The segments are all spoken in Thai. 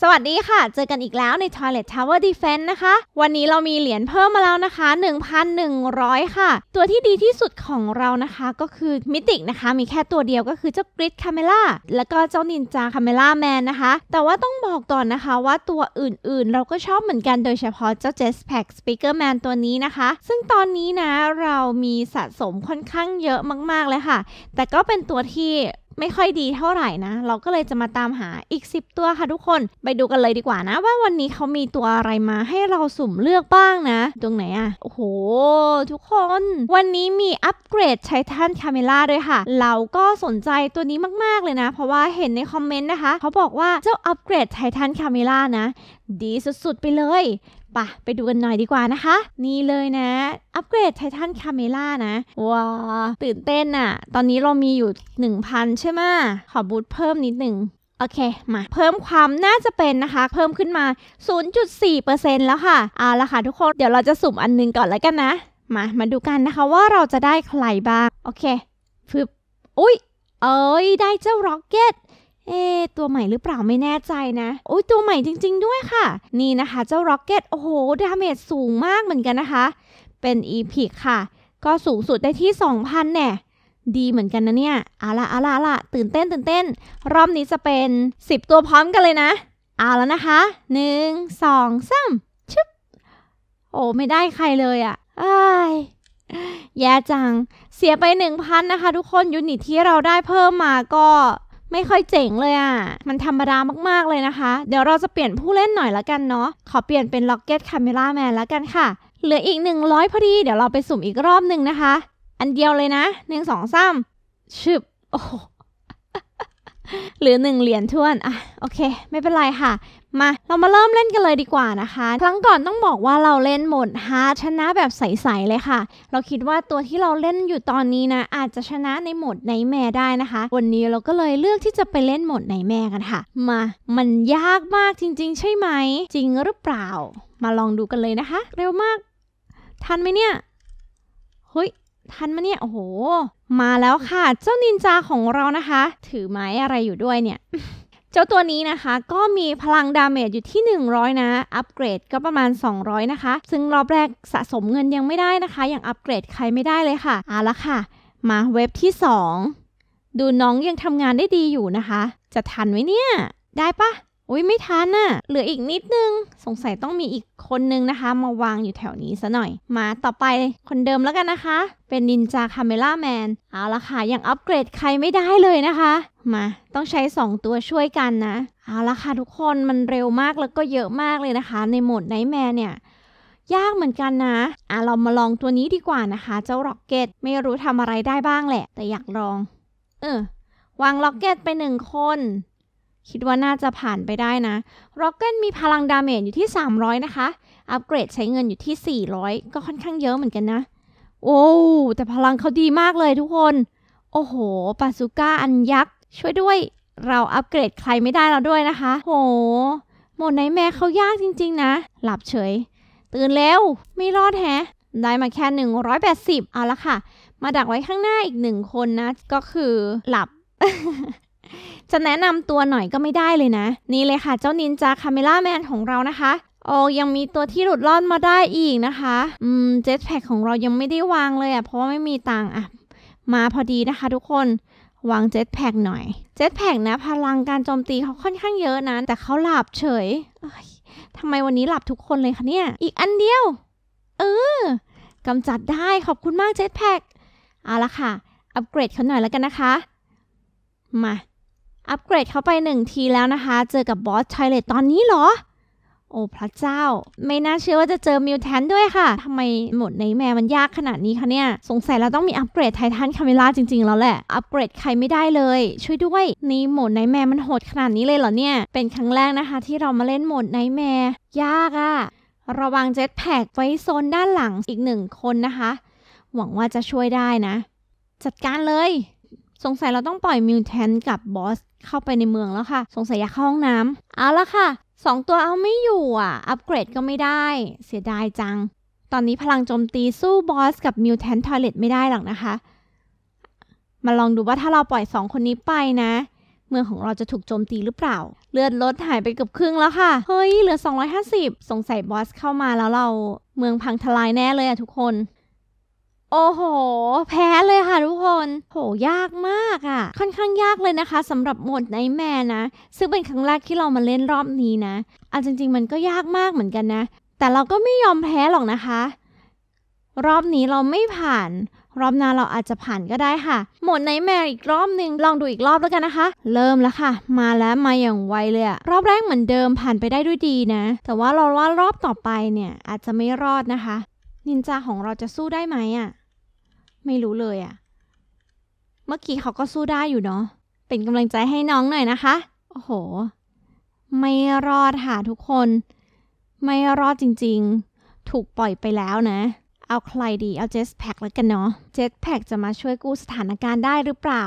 สวัสดีค่ะ เจอกันอีกแล้วใน Toilet Tower Defense นะคะ วันนี้เรามีเหรียญเพิ่มมาแล้วนะคะ 1,100 ค่ะ ตัวที่ดีที่สุดของเรานะคะก็คือมิติกนะคะ มีแค่ตัวเดียวก็คือเจ้ากริดคาเมล่าแล้วก็เจ้านินจาคาเมล่าแมนนะคะ แต่ว่าต้องบอกก่อนนะคะว่าตัวอื่นๆ เราก็ชอบเหมือนกันโดยเฉพาะเจ้าเจ j e s p สปีกเกอร์แมนตัวนี้นะคะ ซึ่งตอนนี้นะเรามีสะสมค่อนข้างเยอะมาก ๆ เลยค่ะ แต่ก็เป็นตัวที่ไม่ค่อยดีเท่าไหร่นะ เราก็เลยจะมาตามหาอีก 10 ตัวค่ะทุกคน ไปดูกันเลยดีกว่านะ ว่าวันนี้เขามีตัวอะไรมาให้เราสุ่มเลือกบ้างนะ ตรงไหนอะโอ้โหทุกคน วันนี้มีอัปเกรดไททันคาเมล่าด้วยค่ะ เราก็สนใจตัวนี้มากๆเลยนะ เพราะว่าเห็นในคอมเมนต์นะคะ เขาบอกว่าเจ้าอัปเกรดไททันคาเมล่านะดีสุดๆ ไปเลยปะไปดูกันหน่อยดีกว่านะคะ นี่ เลยนะ อัปเกรดไททันคาเมล่านะ ว้าตื่นเต้นอะตอนนี้เรามีอยู่ 1,000 ใช่ไหมขอบูตเพิ่มนิดหนึ่งโอเค มา เพิ่มความน่าจะเป็นนะคะ เพิ่มขึ้นมา 0.4%แล้วค่ะเอาละค่ะ ทุกคน เดี๋ยวเราจะสุ่มอันนึงก่อนแล้วกันนะ มามาดูกันนะคะว่าเราจะได้ใครบ้าง โอเคฟึบอุ้ยเอ้ยได้เจ้าร็อกเก็ตเอ๊ตัวใหม่หรือเปล่าไม่แน่ใจนะโอ้ยตัวใหม่จริงๆ ด้วยค่ะ นี่นะคะ เจ้าร็อกเก็ตโอ้โห ดาเมจสูงมากเหมือนกันนะคะ เป็นอีพิกค่ะ ก็สูงสุดได้ที่ 2,000แน่ดีเหมือนกันนะเนี่ย อาละอาละอาละตื่นเต้นตื่นเต้นรอบนี้จะเป็น 10 ตัวพร้อมกันเลยนะเอาแล้วนะคะ 1 2 3ชึบโอ้ไม่ได้ใครเลยอะ่ะอ้ายแย่จังเสียไป1,000นะคะ ทุกคนยูนิตที่เราได้เพิ่มมาก็ไม่ค่อยเจ๋งเลยอะ่ะ มันธรรมดามากๆเลยนะคะ เดี๋ยวเราจะเปลี่ยนผู้เล่นหน่อยละกันเนาะ ขอเปลี่ยนเป็นล็อกเก็ตคาเมล่าแมนละกันค่ะ เหลืออีก 100พอดี เดี๋ยวเราไปสุ่มอีกรอบหนึ่งนะคะ อันเดียวเลยนะ หนึ่งงสอสามชึบ โอ้หรือหนึ่งเหรียญทวน อ่ะ โอเค ไม่เป็นไรค่ะมาเรามาเริ่มเล่นกันเลยดีกว่านะคะครั้งก่อนต้องบอกว่าเราเล่นหมดฮาร์ดชนะแบบใสๆเลยค่ะ เราคิดว่าตัวที่เราเล่นอยู่ตอนนี้นะ อาจจะชนะในโหมดไนแม่ได้นะคะวันนี้เราก็เลยเลือกที่จะไปเล่นโหมดไนแม่กันค่ะ มามันยากมากจริง ๆ ใช่ไหมจริงหรือเปล่า มาลองดูกันเลยนะคะ เร็วมาก ทันไหมเนี่ยเฮ้ยทันมาเนี่ยโอ้โห มาแล้วค่ะเจ้านินจาของเรานะคะ ถือไม้อะไรอยู่ด้วยเนี่ยเจ้าตัวนี้นะคะก็มีพลังดาเมจอยู่ที่ 100 นะ อัปเกรดก็ประมาณ 200 นะคะ ซึ่งรอบแรกสะสมเงินยังไม่ได้นะคะ ยังอัปเกรดใครไม่ได้เลยค่ะเอาละค่ะ มาเว็บที่ 2 ดูน้องยังทำงานได้ดีอยู่นะคะ จะทันไหมเนี่ย ได้ปะอุ้ยไม่ทันน่ะเหลืออีกนิดนึงสงสัยต้องมีอีกคนนึงนะคะ มาวางอยู่แถวนี้ซะหน่อย มาต่อไปคนเดิมแล้วกันนะคะ เป็นนินจาคาเมล่าแมนเอาละค่ะ ยังอัปเกรดใครไม่ได้เลยนะคะมา ต้องใช้ 2 ตัวช่วยกันนะ เอาละค่ะทุกคน มันเร็วมากแล้วก็เยอะมากเลยนะคะ ในโหมดไนแมร์เนี่ย ยากเหมือนกันนะ อ่ะเรามาลองตัวนี้ดีกว่านะคะ เจ้าร็อกเก็ต ไม่รู้ทำอะไรได้บ้างแหละ แต่อยากลอง เออวางร็อกเก็ตไปหนึ่งคน คิดว่าน่าจะผ่านไปได้นะร็อกเก็ตมีพลังดาเมจอยู่ที่ 300 นะคะ อัปเกรดใช้เงินอยู่ที่ 400 ก็ค่อนข้างเยอะเหมือนกันนะ โอ้ แต่พลังเขาดีมากเลยทุกคน โอ้โห ปาซูก้าอันยักษ์ช่วยด้วยเราอัปเกรดใครไม่ได้เราด้วยนะคะ โหโหมดไนแม่เขายากจริง ๆนะ หลับเฉย ตื่นเร็วไม่รอดแฮะ ได้มาแค่180เอาละค่ะ มาดักไว้ข้างหน้าอีกหนึ่งคนนะ ก็คือหลับจะแนะนำตัวหน่อยก็ไม่ได้เลยนะ นี่เลยค่ะ เจ้านินจาคาเมล่าแมนของเรานะคะ โอ้ยังมีตัวที่หลุดรอดมาได้อีกนะคะ อืมเจ็ตแพคของเรายังไม่ได้วางเลยอะ่ะ เพราะว่าไม่มีตังค์อ่ะ มาพอดีนะคะทุกคนวางเจ็ตแพกหน่อย เจ็ตแพกนะพลังการโจมตีเขาค่อนข้างเยอะนะแต่เขาหลับเฉย ทำไมวันนี้หลับทุกคนเลยคะเนี่ย อีกอันเดียว เออกำจัดได้ขอบคุณมากเจ็ตแพกเอาละค่ะ อัปเกรดเขาหน่อยแล้วกันนะคะ มา อัปเกรดเขาไปหนึ่งทีแล้วนะคะเจอกับบอสไทเลตตอนนี้เหรอโอ้พระเจ้า ไม่น่าเชื่อว่าจะเจอมิวแทนด้วยค่ะทำไมหมดในแมมันยากขนาดนี้คะเนี่ย สงสัยเราต้องมีอัปเกรดไททันคาเมล่าจริงๆแล้วแหละ อัปเกรดใครไม่ได้เลย ช่วยด้วย นี่โหมดในแมมันโหดขนาดนี้เลยเหรอเนี่ยเป็นครั้งแรกนะคะ ที่เรามาเล่นโหมดในแมยากอะ่ะ ระวังเจ็ตแพคไว้โซนด้านหลังอีกหนึ่งคนนะคะ หวังว่าจะช่วยได้นะ จัดการเลย สงสัยเราต้องปล่อยมิวแทนกับบอสเข้าไปในเมืองแล้วค่ะ สงสัยอยากเข้าห้องน้ำเอาละค่ะสองตัวเอาไม่อยู่อ่ะ อัปเกรดก็ไม่ได้ เสียดายจัง ตอนนี้พลังโจมตีสู้บอสกับมิวแทนทอยเลตไม่ได้หรอกนะคะ มาลองดูว่าถ้าเราปล่อยสองคนนี้ไปนะ เมืองของเราจะถูกโจมตีหรือเปล่า เลือดลดหายไปเกือบครึ่งแล้วค่ะ เฮ้ย เหลือ 250 สงสัยบอสเข้ามาแล้วเราเมืองพังทลายแน่เลยอะทุกคนโอ้โห แพ้เลยค่ะ ทุกคน โห ยากมากอะ่ะ ค่อนข้างยากเลยนะคะสำหรับโหมดไนแมร์นะ ซึ่งเป็นครั้งแรกที่เรามาเล่นรอบนี้นะเอาจริงๆมันก็ยากมากเหมือนกันนะ แต่เราก็ไม่ยอมแพ้หรอกนะคะ รอบนี้เราไม่ผ่าน รอบหน้าเราอาจจะผ่านก็ได้ค่ะ โหมดไนแมร์อีกรอบนึง ลองดูอีกรอบแล้วกันนะคะ เริ่มแล้วค่ะ มาแล้วมาอย่างไวเลยอะรอบแรกเหมือนเดิมผ่านไปได้ด้วยดีนะ แต่ว่าเราว่ารอบต่อไปเนี่ยอาจจะไม่รอดนะคะ นินจาของเราจะสู้ได้ไหมอะไม่รู้เลยอะเมื่อกี้เขาก็สู้ได้อยู่เนาะ เป็นกำลังใจให้น้องหน่อยนะคะ โอ้โห ไม่รอดค่ะทุกคน ไม่รอดจริงๆ ถูกปล่อยไปแล้วนะ เอาใครดี เอาเจสแพคแล้วกันเนาะเจสแพคจะมาช่วยกู้สถานการณ์ได้หรือเปล่า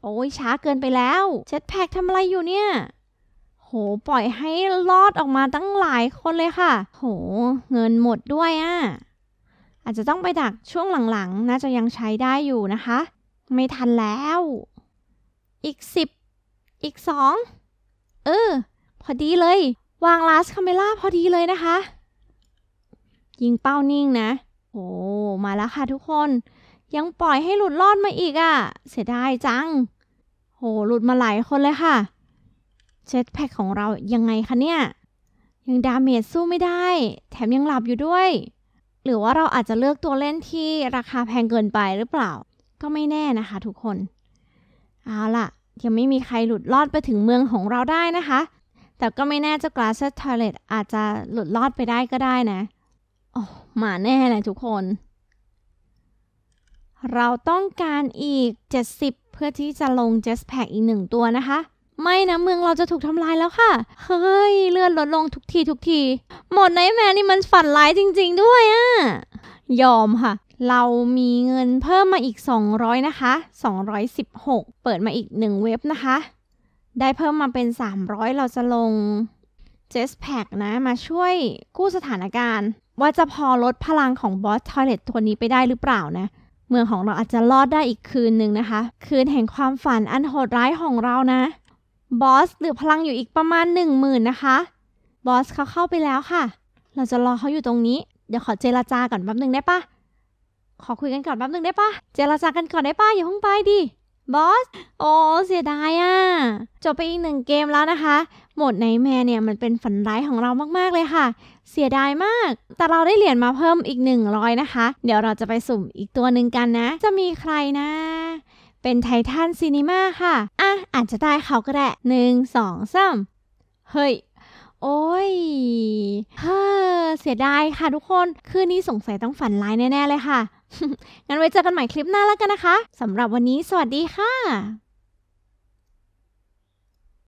โอ้ยช้าเกินไปแล้วเจสแพคทำอะไรอยู่เนี่ย โห ปล่อยให้รอดออกมาตั้งหลายคนเลยค่ะ โห เงินหมดด้วยอะ่ะอาจจะต้องไปดักช่วงหลังๆ น่าจะยังใช้ได้อยู่นะคะ ไม่ทันแล้ว อีก 10 อีก2เออ พอดีเลย วางลาสคาเมล่าพอดีเลยนะคะ ยิงเป้านิ่งนะ โอ้ มาแล้วค่ะทุกคน ยังปล่อยให้หลุดรอดมาอีกอะ่ะ เสียดายจัง โห หลุดมาหลายคนเลยค่ะเจ็ตแพคของเรายังไงคะเนี่ย ยังดาเมจสู้ไม่ได้ แถมยังหลับอยู่ด้วยหรือว่าเราอาจจะเลือกตัวเล่นที่ราคาแพงเกินไปหรือเปล่า ก็ไม่แน่นะคะ ทุกคน เอาล่ะยังไม่มีใครหลุดลอดไปถึงเมืองของเราได้นะคะ แต่ก็ไม่แน่เจ้ากลาสเทเลตอาจจะหลุดลอดไปได้ก็ได้นะโอ้มาแน่เลยทุกคน เราต้องการอีก 70 เพื่อที่จะลงเจสแพ c k อีกหนึ่งตัวนะคะไม่นะ เมืองเราจะถูกทำลายแล้วค่ะ เฮ้ย เลือดลดลงทุกที ทุกที หมดไนแมนนี่มันฝันร้ายจริง ๆ ด้วยอะยอมค่ะ เรามีเงินเพิ่มมาอีก 200 นะคะ 216 เปิดมาอีก 1 เว็บนะคะ ได้เพิ่มมาเป็น 300 เราจะลงเจสแพคนะ มาช่วยกู้สถานการณ์ ว่าจะพอลดพลังของบอสทอยเลตตัวนี้ไปได้หรือเปล่านะ เมืองของเราอาจจะรอดได้อีกคืนหนึ่งนะคะ คืนแห่งความฝันอันโหดร้ายของเรานะบอสเหลือพลังอยู่อีกประมาณ 1 0,000นนะคะ บอสเขาเข้าไปแล้วค่ะ เราจะรอเขาอยู่ตรงนี้ เดี๋ยวขอเจราจาก่อนแป๊บนึงได้ปะขอคุยกันก่อนแป๊บนึงได้ปะเจราจากันก่อนได้ปะอย่าเพิ่งไปดิ บอส โอ้เสียดายอะ่ะจบไปอีกหนึ่งเกมแล้วนะคะ โหมดไนแมร์เนี่ยมันเป็นฝันร้ายของเรามากๆเลยค่ะ เสียดายมาก แต่เราได้เหรียญมาเพิ่มอีก100นะคะ เดี๋ยวเราจะไปสุ่มอีกตัวหนึ่งกันนะ จะมีใครนะเป็นไททันซีนีมาค่ะ อ่ะอาจจะได้เขาก็ได้หนึ่งสองสามเฮ้ย โอ้ยเฮ้อเสียดายค่ะทุกคน คืนนี้สงสัยต้องฝันร้ายแน่ ๆ เลยค่ะ งั้นไว้เจอกันใหม่คลิปหน้าแล้วกันนะคะ สำหรับวันนี้สวัสดีค่ะ